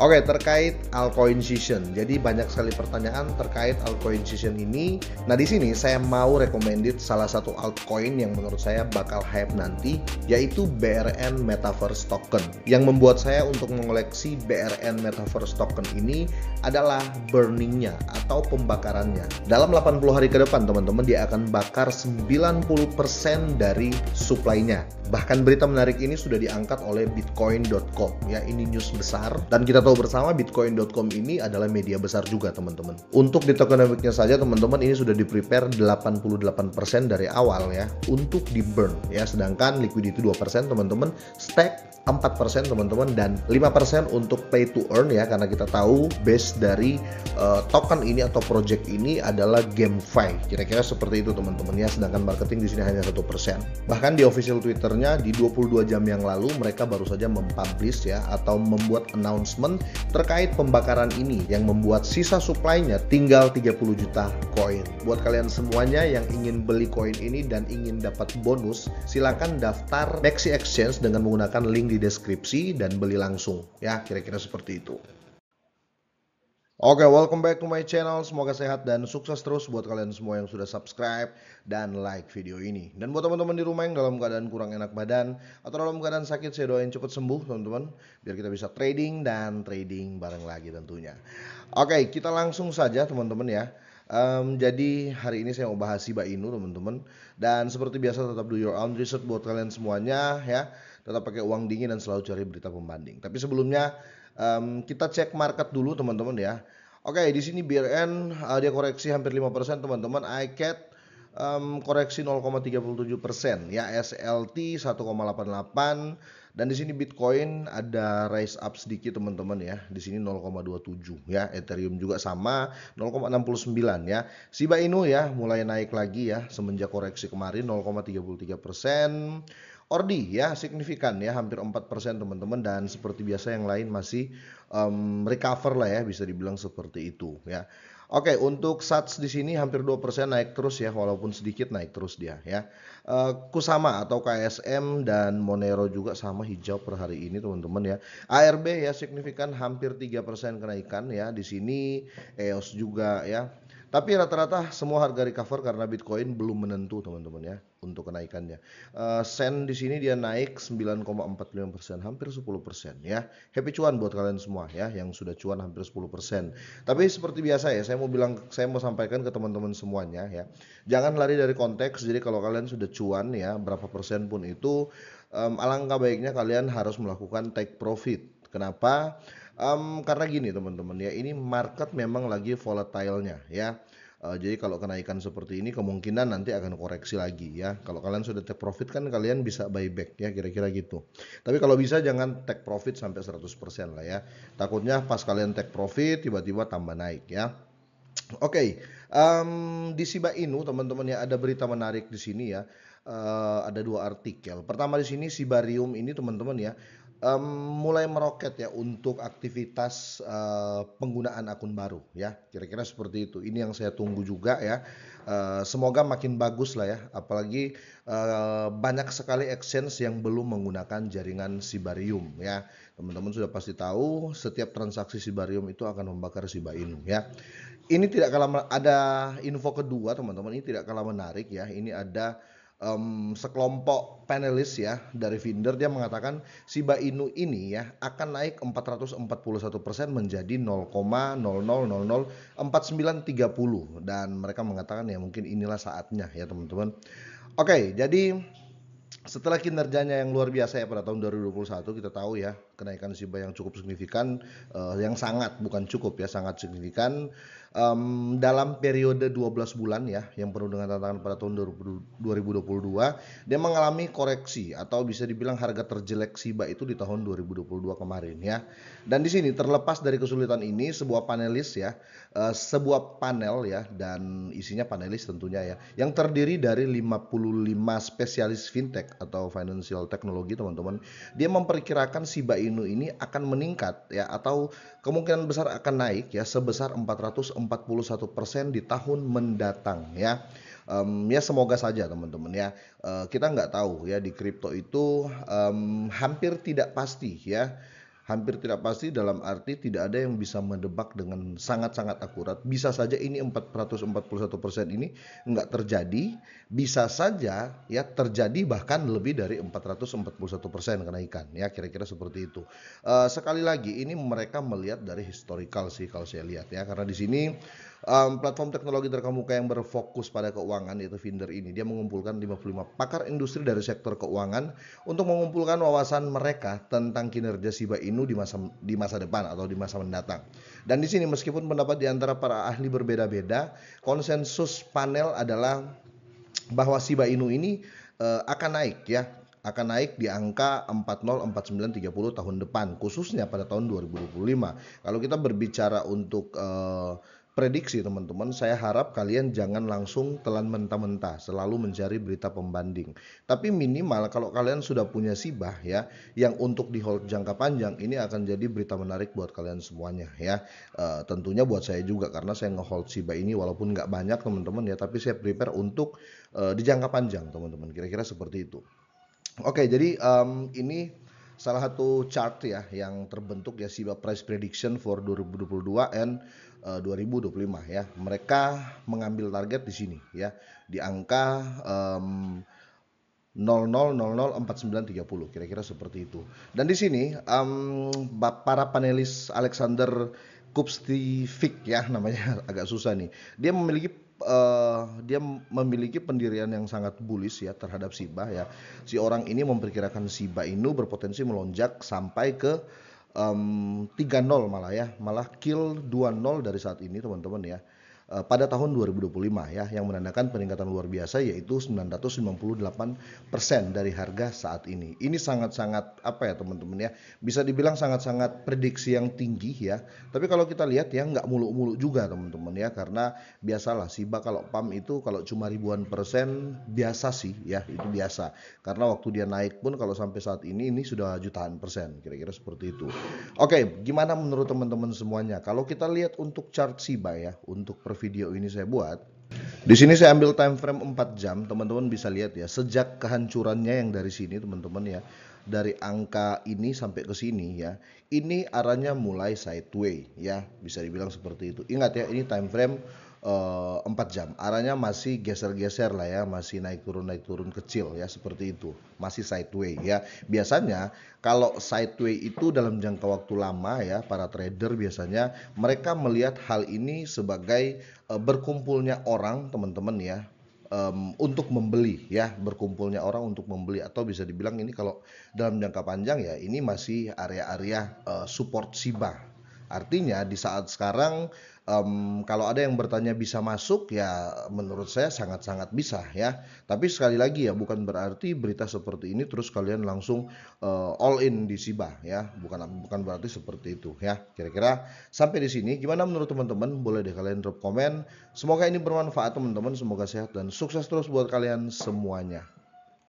Oke, okay, terkait altcoin season. Jadi banyak sekali pertanyaan terkait altcoin season ini. Nah, di sini saya mau recommended salah satu altcoin yang menurut saya bakal hype nanti, yaitu BRN Metaverse Token. Yang membuat saya untuk mengoleksi BRN Metaverse Token ini adalah burningnya atau pembakarannya. Dalam 80 hari ke depan, teman-teman, dia akan bakar 90% dari suplainya. Bahkan berita menarik ini sudah diangkat oleh bitcoin.com. Ya, ini news besar dan kita tahu bersama bitcoin.com ini adalah media besar juga teman-teman. Untuk di tokenomicnya saja teman-teman ini sudah di prepare 88% dari awal ya untuk di burn ya sedangkan liquidity 2% teman-teman stack 4% teman-teman dan 5% untuk pay to earn ya karena kita tahu base dari uh, token ini atau project ini adalah GameFi kira-kira seperti itu teman-teman ya sedangkan marketing di sini hanya 1% bahkan di official twitternya di 22 jam yang lalu mereka baru saja mempublish ya atau membuat announcement terkait pembakaran ini yang membuat sisa supply-nya tinggal 30 juta koin buat kalian semuanya yang ingin beli koin ini dan ingin dapat bonus silahkan daftar Maxi Exchange dengan menggunakan link di deskripsi dan beli langsung ya kira-kira seperti itu. Oke, okay, welcome back to my channel. Semoga sehat dan sukses terus buat kalian semua yang sudah subscribe dan like video ini. Dan buat teman-teman di rumah yang dalam keadaan kurang enak badan atau dalam keadaan sakit, saya doain cepat sembuh, teman-teman, biar kita bisa trading dan trading bareng lagi tentunya. Oke, okay, kita langsung saja, teman-teman ya. Um, jadi hari ini saya mau bahas Shiba Inu, teman-teman. Dan seperti biasa tetap do your own research buat kalian semuanya ya tetap pakai uang dingin dan selalu cari berita pembanding. Tapi sebelumnya um, kita cek market dulu teman-teman ya. Oke, di sini BRN uh, eh, dia koreksi hampir 5% teman-teman. iCat um, koreksi 0,37%, ya SLT 1,88 dan di sini Bitcoin ada rise up sedikit teman-teman ya. Di sini 0,27 ya. Ethereum juga sama 0,69 ya. Shiba Inu ya mulai naik lagi ya semenjak koreksi kemarin 0,33%. Ordi ya signifikan ya hampir 4% teman-teman dan seperti biasa yang lain masih um, recover lah ya bisa dibilang seperti itu ya. Oke, untuk sats di sini hampir 2% naik terus ya walaupun sedikit naik terus dia ya. Eh, Kusama atau KSM dan Monero juga sama hijau per hari ini teman-teman ya. ARB ya signifikan hampir 3% kenaikan ya di sini EOS juga ya tapi rata-rata semua harga recover karena Bitcoin belum menentu teman-teman ya untuk kenaikannya. Uh, sen di sini dia naik 9,45% hampir 10% ya. Happy cuan buat kalian semua ya yang sudah cuan hampir 10%. Tapi seperti biasa ya saya mau bilang saya mau sampaikan ke teman-teman semuanya ya. Jangan lari dari konteks. Jadi kalau kalian sudah cuan ya berapa persen pun itu um, alangkah baiknya kalian harus melakukan take profit. Kenapa? Um, karena gini teman-teman ya, ini market memang lagi volatile-nya ya. Uh, jadi kalau kenaikan seperti ini kemungkinan nanti akan koreksi lagi ya. Kalau kalian sudah take profit kan kalian bisa buyback ya kira-kira gitu. Tapi kalau bisa jangan take profit sampai 100% lah ya. Takutnya pas kalian take profit tiba-tiba tambah naik ya. Oke, okay. um, di SIBA Inu teman-teman ya ada berita menarik di sini ya. Uh, ada dua artikel. Pertama di sini Sibarium ini teman-teman ya um, mulai meroket ya untuk aktivitas uh, penggunaan akun baru ya kira-kira seperti itu ini yang saya tunggu juga ya uh, semoga makin bagus lah ya apalagi uh, banyak sekali exchange yang belum menggunakan jaringan Sibarium ya teman-teman sudah pasti tahu setiap transaksi Sibarium itu akan membakar Siba Inu ya ini tidak kalah ada info kedua teman-teman ini tidak kalah menarik ya ini ada um, sekelompok panelis ya dari Finder dia mengatakan Shiba Inu ini ya akan naik 441% menjadi 0,0004930 dan mereka mengatakan ya mungkin inilah saatnya ya teman-teman. Oke, jadi setelah kinerjanya yang luar biasa ya pada tahun 2021 kita tahu ya kenaikan Shiba yang cukup signifikan uh, yang sangat bukan cukup ya sangat signifikan um, dalam periode 12 bulan ya yang penuh dengan tantangan pada tahun 2022 dia mengalami koreksi atau bisa dibilang harga terjelek SIBA itu di tahun 2022 kemarin ya. Dan di sini terlepas dari kesulitan ini sebuah panelis ya uh, sebuah panel ya dan isinya panelis tentunya ya yang terdiri dari 55 spesialis fintech atau financial technology teman-teman dia memperkirakan SIBA Inu ini akan meningkat ya atau kemungkinan besar akan naik ya sebesar 400 41% di tahun mendatang ya um, ya semoga saja teman-teman ya uh, kita nggak tahu ya di kripto itu um, hampir tidak pasti ya hampir tidak pasti dalam arti tidak ada yang bisa mendebak dengan sangat-sangat akurat. Bisa saja ini 441% persen ini nggak terjadi, bisa saja ya terjadi bahkan lebih dari 441% persen kenaikan ya kira-kira seperti itu. Uh, sekali lagi ini mereka melihat dari historical sih kalau saya lihat ya karena di sini um, platform teknologi terkemuka yang berfokus pada keuangan yaitu Finder ini. Dia mengumpulkan 55 pakar industri dari sektor keuangan untuk mengumpulkan wawasan mereka tentang kinerja Siba Inu di masa di masa depan atau di masa mendatang. Dan di sini meskipun pendapat di antara para ahli berbeda-beda, konsensus panel adalah bahwa Siba Inu ini uh, akan naik ya akan naik di angka 404930 tahun depan khususnya pada tahun 2025. Kalau kita berbicara untuk uh, prediksi teman-teman, saya harap kalian jangan langsung telan mentah-mentah, selalu mencari berita pembanding. Tapi minimal kalau kalian sudah punya sibah ya, yang untuk di hold jangka panjang ini akan jadi berita menarik buat kalian semuanya ya. E, tentunya buat saya juga karena saya ngehold sibah ini walaupun nggak banyak teman-teman ya, tapi saya prepare untuk e, di jangka panjang teman-teman. Kira-kira seperti itu. Oke, jadi um, ini salah satu chart ya yang terbentuk ya SIBA price prediction for 2022 and eh, uh, 2025 ya. Mereka mengambil target di sini ya di angka um, 00004930 kira-kira seperti itu. Dan di sini um, para panelis Alexander Kupstifik ya namanya agak susah nih. Dia memiliki uh, dia memiliki pendirian yang sangat bullish ya terhadap siba ya. Si orang ini memperkirakan siba Inu berpotensi melonjak sampai ke um, 3-0 malah ya, malah kill 2-0 dari saat ini teman-teman ya. Eh, pada tahun 2025 ya yang menandakan peningkatan luar biasa yaitu 998% dari harga saat ini. Ini sangat-sangat apa ya teman-teman ya bisa dibilang sangat-sangat prediksi yang tinggi ya. Tapi kalau kita lihat ya nggak muluk-muluk juga teman-teman ya karena biasalah Siba kalau PAM itu kalau cuma ribuan persen biasa sih ya itu biasa karena waktu dia naik pun kalau sampai saat ini ini sudah jutaan persen kira-kira seperti itu. Oke, gimana menurut teman-teman semuanya? Kalau kita lihat untuk chart Siba ya untuk video ini saya buat. Di sini saya ambil time frame 4 jam, teman-teman bisa lihat ya, sejak kehancurannya yang dari sini teman-teman ya, dari angka ini sampai ke sini ya, ini arahnya mulai sideways ya, bisa dibilang seperti itu. Ingat ya, ini time frame Eh, empat 4 jam. Arahnya masih geser-geser lah ya, masih naik turun naik turun kecil ya seperti itu, masih sideways ya. Biasanya kalau sideways itu dalam jangka waktu lama ya, para trader biasanya mereka melihat hal ini sebagai uh, berkumpulnya orang teman-teman ya, um, untuk membeli ya berkumpulnya orang untuk membeli atau bisa dibilang ini kalau dalam jangka panjang ya ini masih area-area uh, support siba Artinya di saat sekarang um, kalau ada yang bertanya bisa masuk ya menurut saya sangat-sangat bisa ya. Tapi sekali lagi ya bukan berarti berita seperti ini terus kalian langsung uh, all in di Siba ya. Bukan bukan berarti seperti itu ya. Kira-kira sampai di sini gimana menurut teman-teman? Boleh deh kalian drop komen. Semoga ini bermanfaat teman-teman, semoga sehat dan sukses terus buat kalian semuanya.